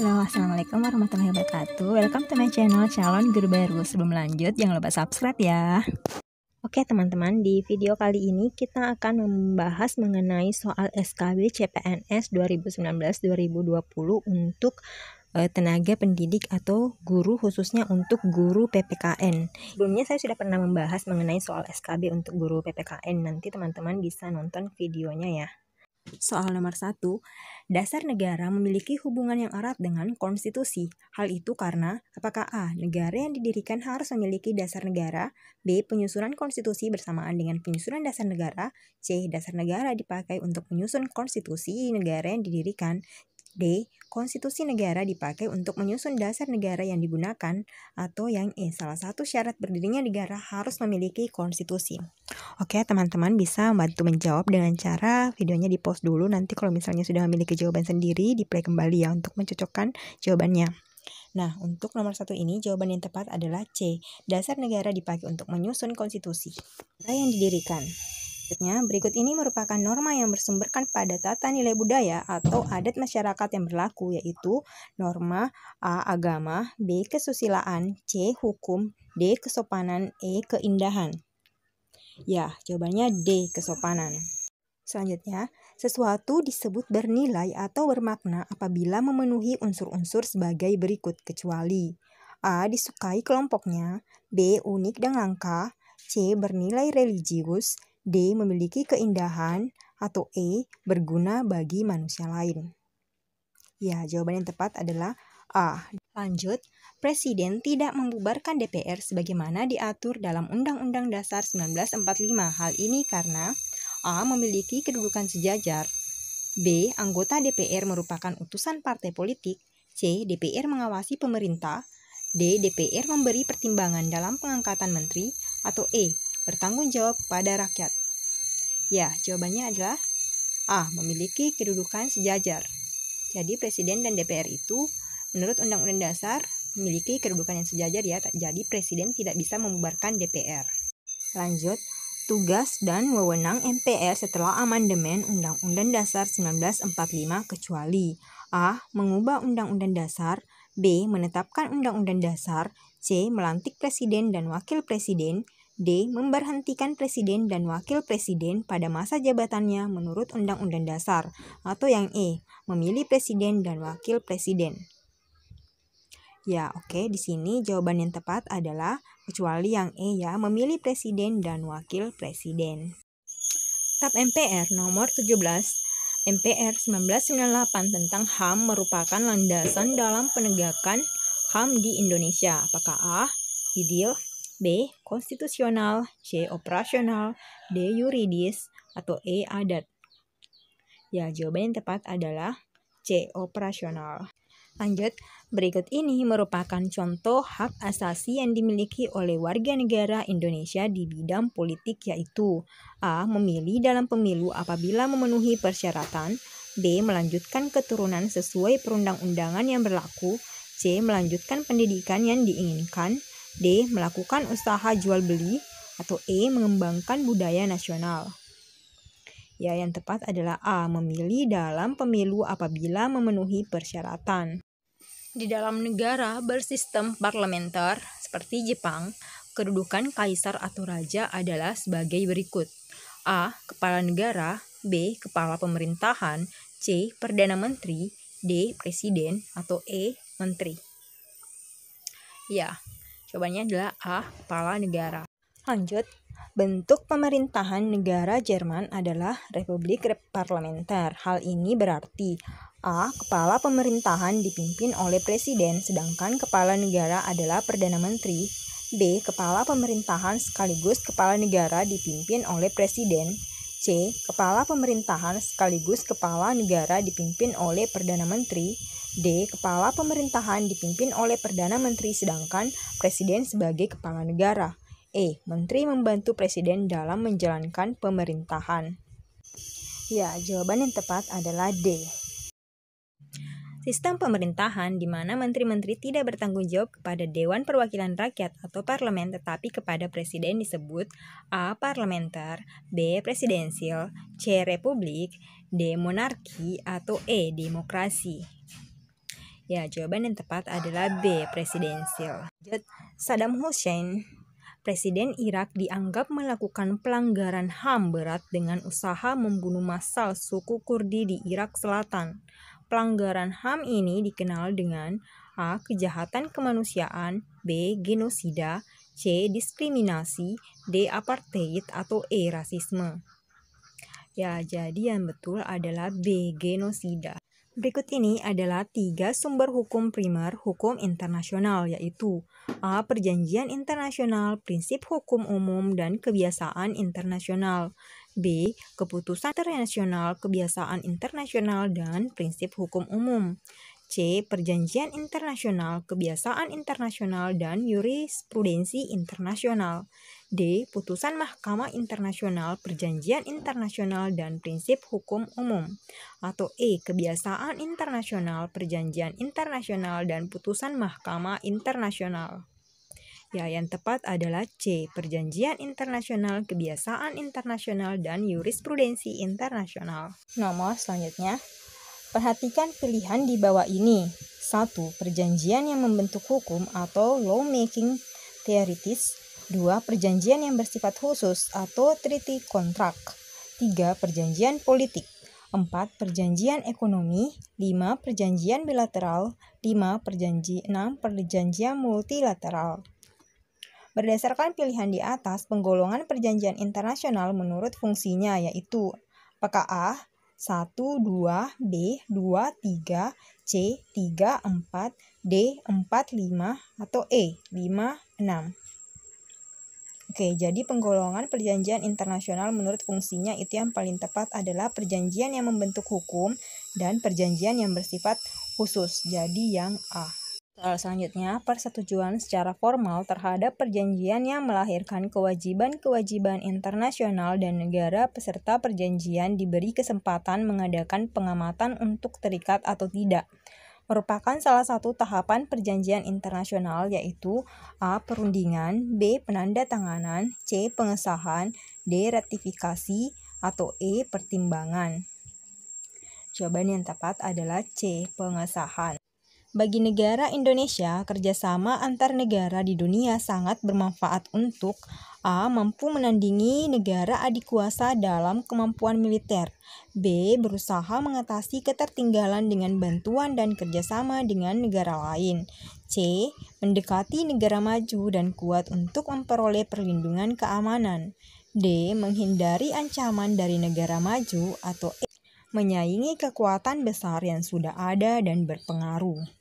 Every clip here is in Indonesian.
Halo, Assalamualaikum warahmatullahi wabarakatuh Welcome to my channel Calon Guru Baru Sebelum lanjut, jangan lupa subscribe ya Oke teman-teman, di video kali ini kita akan membahas mengenai soal SKB CPNS 2019-2020 untuk eh, tenaga pendidik atau guru khususnya untuk guru PPKN. Sebelumnya saya sudah pernah membahas mengenai soal SKB untuk guru PPKN. Nanti teman-teman bisa nonton videonya ya. Soal nomor satu, dasar negara memiliki hubungan yang erat dengan konstitusi. Hal itu karena apakah A. Negara yang didirikan harus memiliki dasar negara, B. Penyusunan konstitusi bersamaan dengan penyusunan dasar negara, C. Dasar negara dipakai untuk menyusun konstitusi negara yang didirikan, D. Konstitusi negara dipakai untuk menyusun dasar negara yang digunakan atau yang E. Salah satu syarat berdirinya negara harus memiliki konstitusi. Oke, teman-teman bisa membantu menjawab dengan cara videonya di post dulu. Nanti kalau misalnya sudah memiliki jawaban sendiri, di play kembali ya untuk mencocokkan jawabannya. Nah, untuk nomor satu ini jawaban yang tepat adalah C. Dasar negara dipakai untuk menyusun konstitusi. Yang didirikan. Selanjutnya, berikut ini merupakan norma yang bersumberkan pada tata nilai budaya atau adat masyarakat yang berlaku, yaitu norma A. Agama, B. Kesusilaan, C. Hukum, D. Kesopanan, E. Keindahan. Ya, jawabannya D. Kesopanan. Selanjutnya, sesuatu disebut bernilai atau bermakna apabila memenuhi unsur-unsur sebagai berikut kecuali A. Disukai kelompoknya B. Unik dan langka C. Bernilai religius D. Memiliki keindahan atau E. Berguna bagi manusia lain. Ya, jawaban yang tepat adalah A. Lanjut, Presiden tidak membubarkan DPR sebagaimana diatur dalam Undang-Undang Dasar 1945. Hal ini karena A. memiliki kedudukan sejajar, B. anggota DPR merupakan utusan partai politik, C. DPR mengawasi pemerintah, D. DPR memberi pertimbangan dalam pengangkatan menteri, atau E bertanggung jawab pada rakyat? Ya, jawabannya adalah A. Memiliki kedudukan sejajar. Jadi presiden dan DPR itu menurut Undang-Undang Dasar memiliki kedudukan yang sejajar ya, jadi presiden tidak bisa membubarkan DPR. Lanjut, tugas dan wewenang MPR setelah amandemen Undang-Undang Dasar 1945 kecuali A. Mengubah Undang-Undang Dasar B. Menetapkan Undang-Undang Dasar C. Melantik Presiden dan Wakil Presiden D. Memberhentikan presiden dan wakil presiden pada masa jabatannya menurut Undang-Undang Dasar atau yang E. Memilih presiden dan wakil presiden. Ya, oke, okay, di sini jawaban yang tepat adalah kecuali yang E ya, memilih presiden dan wakil presiden. Tab MPR nomor 17 MPR 1998 tentang HAM merupakan landasan dalam penegakan HAM di Indonesia. Apakah A. Ideal B. Konstitusional C. Operasional D. Yuridis atau E. Adat Ya, jawaban yang tepat adalah C. Operasional Lanjut, berikut ini merupakan contoh hak asasi yang dimiliki oleh warga negara Indonesia di bidang politik yaitu A. Memilih dalam pemilu apabila memenuhi persyaratan B. Melanjutkan keturunan sesuai perundang-undangan yang berlaku, C. Melanjutkan pendidikan yang diinginkan D. Melakukan usaha jual beli atau E. Mengembangkan budaya nasional. Ya, yang tepat adalah A. Memilih dalam pemilu apabila memenuhi persyaratan. Di dalam negara bersistem parlementer seperti Jepang, kedudukan kaisar atau raja adalah sebagai berikut. A. Kepala negara B. Kepala pemerintahan C. Perdana Menteri D. Presiden atau E. Menteri. Ya, Jawabannya adalah A. Kepala negara. Lanjut, bentuk pemerintahan negara Jerman adalah republik parlementer. Hal ini berarti A. Kepala pemerintahan dipimpin oleh presiden, sedangkan kepala negara adalah perdana menteri. B. Kepala pemerintahan sekaligus kepala negara dipimpin oleh presiden. C. Kepala pemerintahan sekaligus kepala negara dipimpin oleh perdana menteri. D. Kepala pemerintahan dipimpin oleh Perdana Menteri sedangkan Presiden sebagai kepala negara. E. Menteri membantu Presiden dalam menjalankan pemerintahan. Ya, jawaban yang tepat adalah D. Sistem pemerintahan di mana menteri-menteri tidak bertanggung jawab kepada Dewan Perwakilan Rakyat atau parlemen tetapi kepada presiden disebut A. parlementer, B. presidensial, C. republik, D. monarki atau E. demokrasi. Ya, jawaban yang tepat adalah B, presidensil. Saddam Hussein, presiden Irak dianggap melakukan pelanggaran HAM berat dengan usaha membunuh massal suku Kurdi di Irak Selatan. Pelanggaran HAM ini dikenal dengan A. Kejahatan kemanusiaan B. Genosida C. Diskriminasi D. Apartheid atau E. Rasisme Ya, jadi yang betul adalah B. Genosida Berikut ini adalah tiga sumber hukum primer hukum internasional yaitu A. Perjanjian Internasional, Prinsip Hukum Umum, dan Kebiasaan Internasional B. Keputusan Internasional, Kebiasaan Internasional, dan Prinsip Hukum Umum C. Perjanjian Internasional, Kebiasaan Internasional, dan yurisprudensi Internasional D. Putusan Mahkamah Internasional Perjanjian Internasional dan Prinsip Hukum Umum atau E. Kebiasaan Internasional Perjanjian Internasional dan Putusan Mahkamah Internasional. Ya, yang tepat adalah C. Perjanjian Internasional, Kebiasaan Internasional, dan Jurisprudensi Internasional. Nomor selanjutnya, perhatikan pilihan di bawah ini. 1. Perjanjian yang membentuk hukum atau making theories 2. Perjanjian yang bersifat khusus atau treaty contract. 3. Perjanjian politik. 4. Perjanjian ekonomi. 5. Perjanjian bilateral. 5. Perjanji 6. Perjanjian multilateral. Berdasarkan pilihan di atas, penggolongan perjanjian internasional menurut fungsinya yaitu PKA 1, 2, B, 2, 3, C, 3, 4, D, 4, 5, atau E, 5, 6. Oke, jadi penggolongan perjanjian internasional menurut fungsinya itu yang paling tepat adalah perjanjian yang membentuk hukum dan perjanjian yang bersifat khusus, jadi yang A. Soal selanjutnya, persetujuan secara formal terhadap perjanjian yang melahirkan kewajiban-kewajiban internasional dan negara peserta perjanjian diberi kesempatan mengadakan pengamatan untuk terikat atau tidak merupakan salah satu tahapan perjanjian internasional yaitu A. Perundingan B. penanda tanganan, C. Pengesahan D. Ratifikasi atau E. Pertimbangan Jawaban yang tepat adalah C. Pengesahan bagi negara Indonesia, kerjasama antar negara di dunia sangat bermanfaat untuk A. Mampu menandingi negara adik kuasa dalam kemampuan militer B. Berusaha mengatasi ketertinggalan dengan bantuan dan kerjasama dengan negara lain C. Mendekati negara maju dan kuat untuk memperoleh perlindungan keamanan D. Menghindari ancaman dari negara maju atau E. Menyaingi kekuatan besar yang sudah ada dan berpengaruh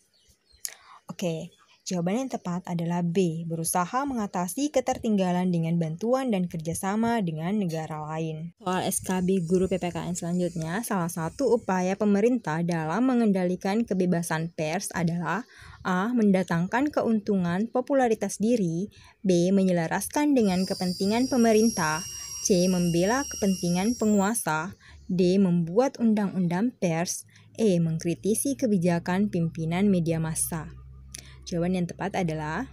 Oke, jawaban yang tepat adalah B. Berusaha mengatasi ketertinggalan dengan bantuan dan kerjasama dengan negara lain. Soal SKB Guru PPKN selanjutnya, salah satu upaya pemerintah dalam mengendalikan kebebasan pers adalah A. Mendatangkan keuntungan popularitas diri B. Menyelaraskan dengan kepentingan pemerintah C. Membela kepentingan penguasa D. Membuat undang-undang pers E. Mengkritisi kebijakan pimpinan media massa Jawaban yang tepat adalah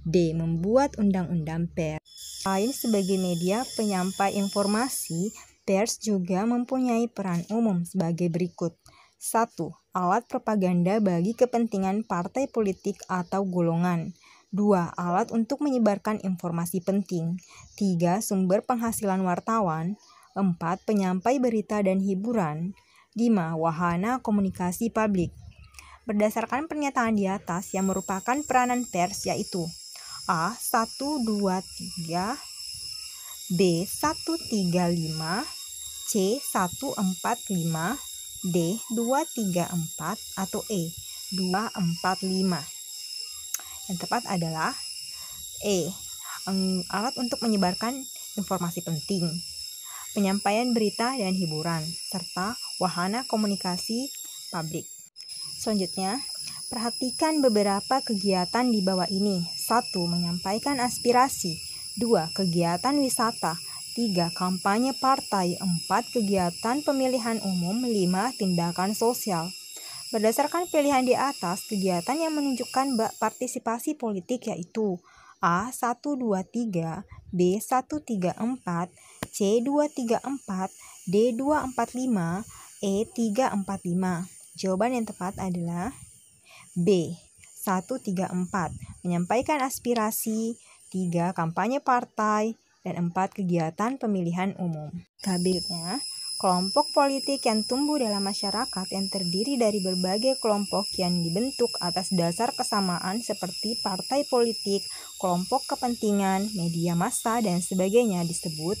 D. Membuat undang-undang pers. Lain sebagai media penyampai informasi, pers juga mempunyai peran umum sebagai berikut. 1. Alat propaganda bagi kepentingan partai politik atau golongan. 2. Alat untuk menyebarkan informasi penting. 3. Sumber penghasilan wartawan. 4. Penyampai berita dan hiburan. 5. Wahana komunikasi publik berdasarkan pernyataan di atas yang merupakan peranan pers yaitu A 123 B 135 C 145 D 234 atau E 245 yang tepat adalah E alat untuk menyebarkan informasi penting penyampaian berita dan hiburan serta wahana komunikasi publik Selanjutnya, perhatikan beberapa kegiatan di bawah ini. 1. Menyampaikan aspirasi. 2. Kegiatan wisata. 3. Kampanye partai. 4. Kegiatan pemilihan umum. 5. Tindakan sosial. Berdasarkan pilihan di atas, kegiatan yang menunjukkan partisipasi politik yaitu A 123, B 134, C 234, D 245, E 345. Jawaban yang tepat adalah B. 134 menyampaikan aspirasi, 3 kampanye partai, dan 4 kegiatan pemilihan umum. Kabilnya kelompok politik yang tumbuh dalam masyarakat yang terdiri dari berbagai kelompok yang dibentuk atas dasar kesamaan seperti partai politik, kelompok kepentingan, media massa, dan sebagainya disebut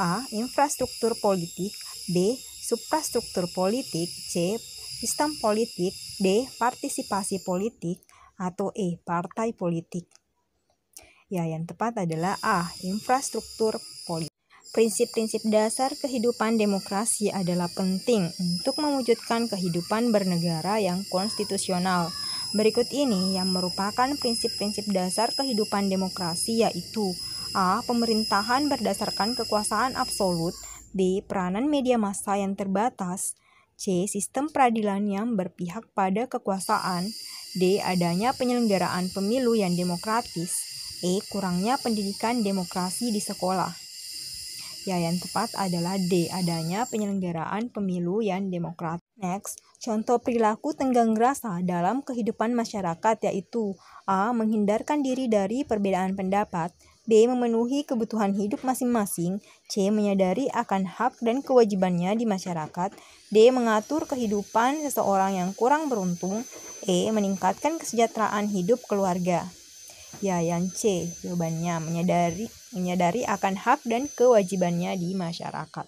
A. Infrastruktur politik B. Suprastruktur politik C Sistem politik D. Partisipasi politik atau E. Partai politik. Ya, yang tepat adalah A. Infrastruktur politik. Prinsip-prinsip dasar kehidupan demokrasi adalah penting untuk mewujudkan kehidupan bernegara yang konstitusional. Berikut ini yang merupakan prinsip-prinsip dasar kehidupan demokrasi yaitu A. Pemerintahan berdasarkan kekuasaan absolut B. Peranan media massa yang terbatas C. Sistem peradilan yang berpihak pada kekuasaan. D. Adanya penyelenggaraan pemilu yang demokratis. E. Kurangnya pendidikan demokrasi di sekolah. Ya, yang tepat adalah D. Adanya penyelenggaraan pemilu yang demokratis. Next, contoh perilaku tenggang rasa dalam kehidupan masyarakat yaitu A. Menghindarkan diri dari perbedaan pendapat. B. Memenuhi kebutuhan hidup masing-masing. C. Menyadari akan hak dan kewajibannya di masyarakat. D. Mengatur kehidupan seseorang yang kurang beruntung. E. Meningkatkan kesejahteraan hidup keluarga. Ya, yang C. Jawabannya menyadari menyadari akan hak dan kewajibannya di masyarakat.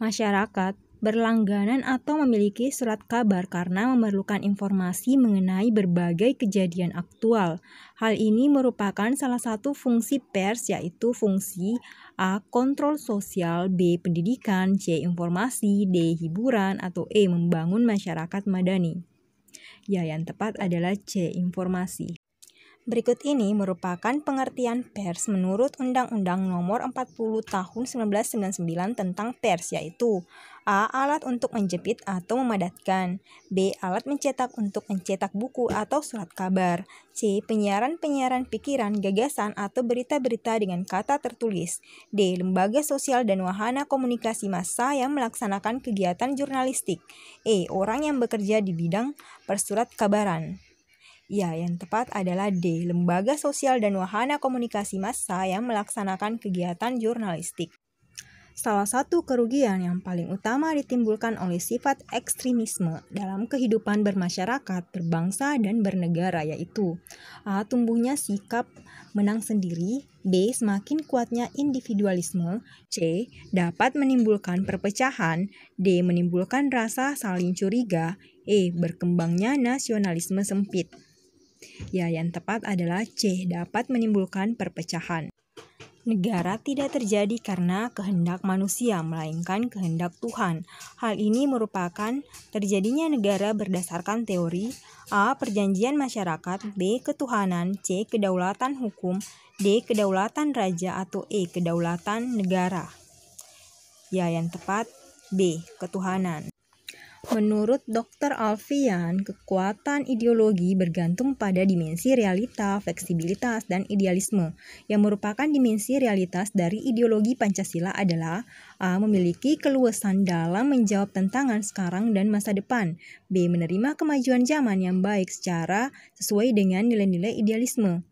Masyarakat berlangganan atau memiliki surat kabar karena memerlukan informasi mengenai berbagai kejadian aktual. Hal ini merupakan salah satu fungsi pers yaitu fungsi A. Kontrol sosial, B. Pendidikan, C. Informasi, D. Hiburan, atau E. Membangun masyarakat madani. Ya, yang tepat adalah C. Informasi. Berikut ini merupakan pengertian pers menurut Undang-Undang Nomor 40 Tahun 1999 tentang pers yaitu A. Alat untuk menjepit atau memadatkan B. Alat mencetak untuk mencetak buku atau surat kabar C. Penyiaran-penyiaran pikiran, gagasan, atau berita-berita dengan kata tertulis D. Lembaga sosial dan wahana komunikasi massa yang melaksanakan kegiatan jurnalistik E. Orang yang bekerja di bidang persurat kabaran Ya, yang tepat adalah D, Lembaga Sosial dan Wahana Komunikasi Massa yang melaksanakan kegiatan jurnalistik. Salah satu kerugian yang paling utama ditimbulkan oleh sifat ekstremisme dalam kehidupan bermasyarakat, berbangsa, dan bernegara yaitu A. Tumbuhnya sikap menang sendiri B. Semakin kuatnya individualisme C. Dapat menimbulkan perpecahan D. Menimbulkan rasa saling curiga E. Berkembangnya nasionalisme sempit Ya, yang tepat adalah C, dapat menimbulkan perpecahan. Negara tidak terjadi karena kehendak manusia, melainkan kehendak Tuhan. Hal ini merupakan terjadinya negara berdasarkan teori A. Perjanjian masyarakat B. Ketuhanan C. Kedaulatan hukum D. Kedaulatan raja atau E. Kedaulatan negara Ya, yang tepat B. Ketuhanan Menurut Dr. Alfian, kekuatan ideologi bergantung pada dimensi realita, fleksibilitas, dan idealisme. Yang merupakan dimensi realitas dari ideologi Pancasila adalah A. memiliki keluasan dalam menjawab tantangan sekarang dan masa depan. B. menerima kemajuan zaman yang baik secara sesuai dengan nilai-nilai idealisme.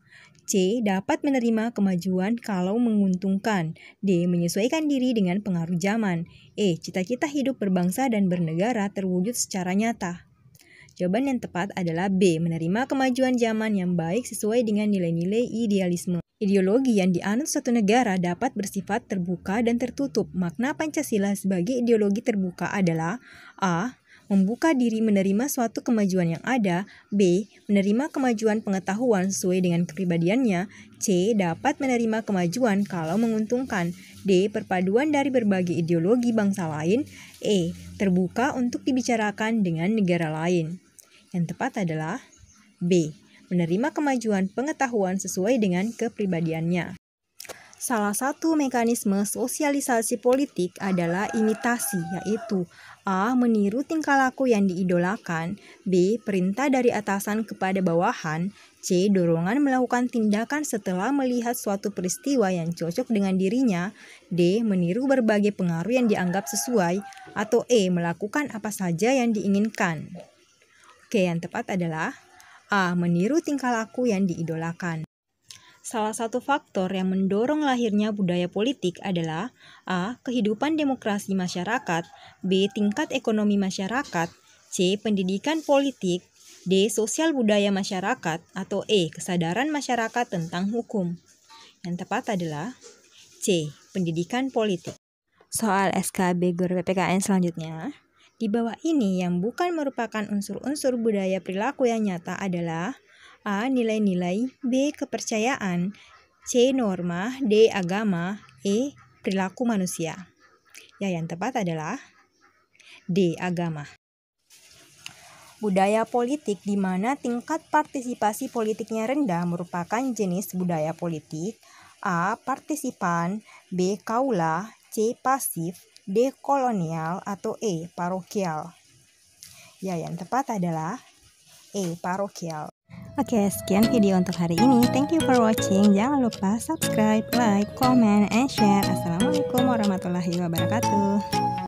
C. Dapat menerima kemajuan kalau menguntungkan. D. Menyesuaikan diri dengan pengaruh zaman. E. Cita-cita hidup berbangsa dan bernegara terwujud secara nyata. Jawaban yang tepat adalah B. Menerima kemajuan zaman yang baik sesuai dengan nilai-nilai idealisme. Ideologi yang dianut suatu negara dapat bersifat terbuka dan tertutup. Makna Pancasila sebagai ideologi terbuka adalah A membuka diri menerima suatu kemajuan yang ada, B. menerima kemajuan pengetahuan sesuai dengan kepribadiannya, C. dapat menerima kemajuan kalau menguntungkan, D. perpaduan dari berbagai ideologi bangsa lain, E. terbuka untuk dibicarakan dengan negara lain. Yang tepat adalah B. menerima kemajuan pengetahuan sesuai dengan kepribadiannya. Salah satu mekanisme sosialisasi politik adalah imitasi, yaitu A. Meniru tingkah laku yang diidolakan B. Perintah dari atasan kepada bawahan C. Dorongan melakukan tindakan setelah melihat suatu peristiwa yang cocok dengan dirinya D. Meniru berbagai pengaruh yang dianggap sesuai Atau E. Melakukan apa saja yang diinginkan Oke, yang tepat adalah A. Meniru tingkah laku yang diidolakan Salah satu faktor yang mendorong lahirnya budaya politik adalah A. Kehidupan demokrasi masyarakat B. Tingkat ekonomi masyarakat C. Pendidikan politik D. Sosial budaya masyarakat atau E. Kesadaran masyarakat tentang hukum Yang tepat adalah C. Pendidikan politik Soal SKB Guru PPKN selanjutnya di bawah ini yang bukan merupakan unsur-unsur budaya perilaku yang nyata adalah A. Nilai-nilai B. Kepercayaan C. Norma D. Agama E. Perilaku manusia Ya, yang tepat adalah D. Agama Budaya politik di mana tingkat partisipasi politiknya rendah merupakan jenis budaya politik A. Partisipan B. Kaula C. Pasif D. Kolonial atau E. Parokial Ya, yang tepat adalah E. Parokial Oke, sekian video untuk hari ini. Thank you for watching. Jangan lupa subscribe, like, comment, and share. Assalamualaikum warahmatullahi wabarakatuh.